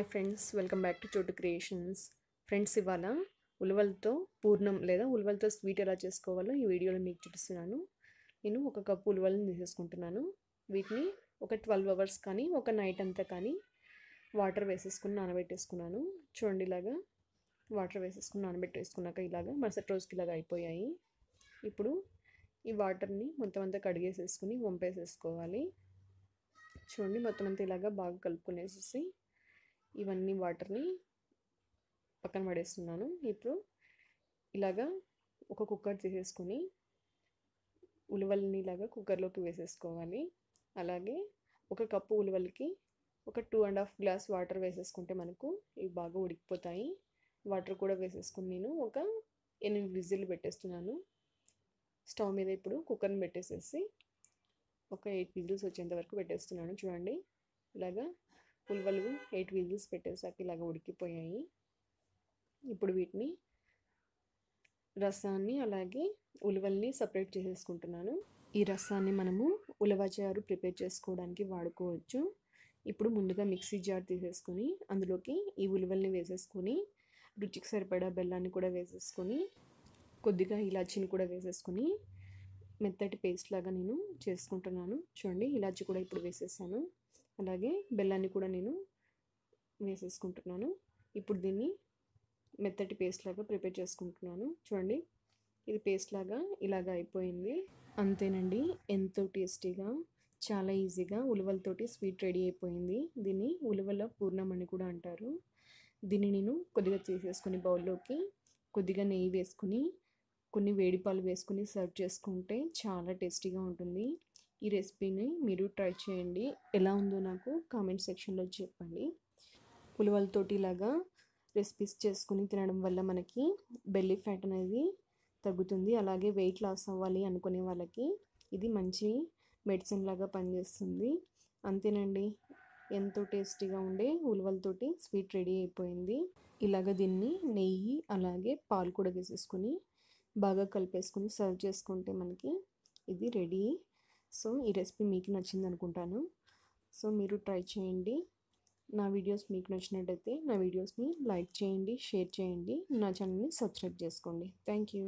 hi friends welcome back to Chotu creations friends ఇవాళ ఉలవలతో పూర్ణం లేదా ఉలవలతో స్వీట్ ఎలా చేసుకోవాలో ఈ వీడియోలో మీకు చూపిస్తున్నాను నేను ఒక కప్పు ఉలవలను తీసేసుకుంటున్నాను వీటిని ఒక ట్వెల్వ్ అవర్స్ కానీ ఒక నైట్ అంతా కానీ వాటర్ వేసేసుకుని నానబెట్టేసుకున్నాను చూడండి ఇలాగా వాటర్ వేసేసుకుని నానబెట్టేసుకున్నాక ఇలాగా మరుసటి రోజుకి ఇలాగ అయిపోయాయి ఇప్పుడు ఈ వాటర్ని మొత్తం అంతా కడిగేసేసుకుని వంపేసేసుకోవాలి చూడండి మొత్తం అంతా ఇలాగా బాగా కలుపుకునేసేసి ఇవన్నీ వాటర్ని పక్కన పడేస్తున్నాను ఇప్పుడు ఇలాగా ఒక కుక్కర్ తీసేసుకొని ఉలవల్ని ఇలాగా కుక్కర్లోకి వేసేసుకోవాలి అలాగే ఒక కప్పు ఉలవలకి ఒక two and half glass water వేసేసుకుంటే మనకు ఇవి బాగా ఉడికిపోతాయి వాటర్ కూడా వేసేసుకుని నేను ఒక ఎనిమిది విజిల్ పెట్టేస్తున్నాను స్టవ్ మీద ఇప్పుడు కుక్కర్ని పెట్టేసేసి ఒక ఎయిట్ విజిల్స్ వచ్చేంత వరకు పెట్టేస్తున్నాను చూడండి ఇలాగా ఉల్వలు ఎయిట్ విజిల్స్ పెట్టేసాక ఇలాగ ఉడికిపోయాయి ఇప్పుడు వీటిని రసాన్ని అలాగే ఉలవల్ని సపరేట్ చేసేసుకుంటున్నాను ఈ రసాన్ని మనము ఉలవచారు ప్రిపేర్ చేసుకోవడానికి వాడుకోవచ్చు ఇప్పుడు ముందుగా మిక్సీ జార్ తీసేసుకొని అందులోకి ఈ ఉలవల్ని వేసేసుకొని రుచికి సరిపడా బెల్లాన్ని కూడా వేసేసుకొని కొద్దిగా ఇలాచీని కూడా వేసేసుకొని మెత్తటి పేస్ట్ లాగా నేను చేసుకుంటున్నాను చూడండి ఇలాచి కూడా ఇప్పుడు వేసేసాను అలాగే బెల్లాన్ని కూడా నేను వేసేసుకుంటున్నాను ఇప్పుడు దీన్ని మెత్తటి పేస్ట్ లాగా ప్రిపేర్ చేసుకుంటున్నాను చూడండి ఇది పేస్ట్ లాగా ఇలాగ అయిపోయింది అంతేనండి ఎంతో టేస్టీగా చాలా ఈజీగా ఉలవలతోటి స్వీట్ రెడీ అయిపోయింది దీన్ని ఉలవల పూర్ణం అని కూడా అంటారు దీన్ని నేను కొద్దిగా తీసేసుకుని బౌల్లోకి కొద్దిగా నెయ్యి వేసుకుని కొన్ని వేడిపాలు వేసుకుని సర్వ్ చేసుకుంటే చాలా టేస్టీగా ఉంటుంది ఈ రెసిపీని మీరు ట్రై చేయండి ఎలా ఉందో నాకు కామెంట్ సెక్షన్లో చెప్పండి పులివలతోటి ఇలాగా రెసిపీస్ చేసుకుని తినడం వల్ల మనకి బెల్లీ ఫ్యాట్ అనేది తగ్గుతుంది అలాగే వెయిట్ లాస్ అవ్వాలి అనుకునే వాళ్ళకి ఇది మంచి మెడిసిన్ లాగా పనిచేస్తుంది అంతేనండి ఎంతో టేస్టీగా ఉండే ఉలవలతోటి స్వీట్ రెడీ అయిపోయింది ఇలాగ దీన్ని నెయ్యి అలాగే పాలు కూడా వేసేసుకుని బాగా కలిపేసుకుని సర్వ్ చేసుకుంటే మనకి ఇది రెడీ సో ఈ రెసిపీ మీకు నచ్చింది అనుకుంటాను సో మీరు ట్రై చేయండి నా వీడియోస్ మీకు నచ్చినట్టయితే నా వీడియోస్ని లైక్ చేయండి షేర్ చేయండి నా ఛానల్ని సబ్స్క్రైబ్ చేసుకోండి థ్యాంక్ యూ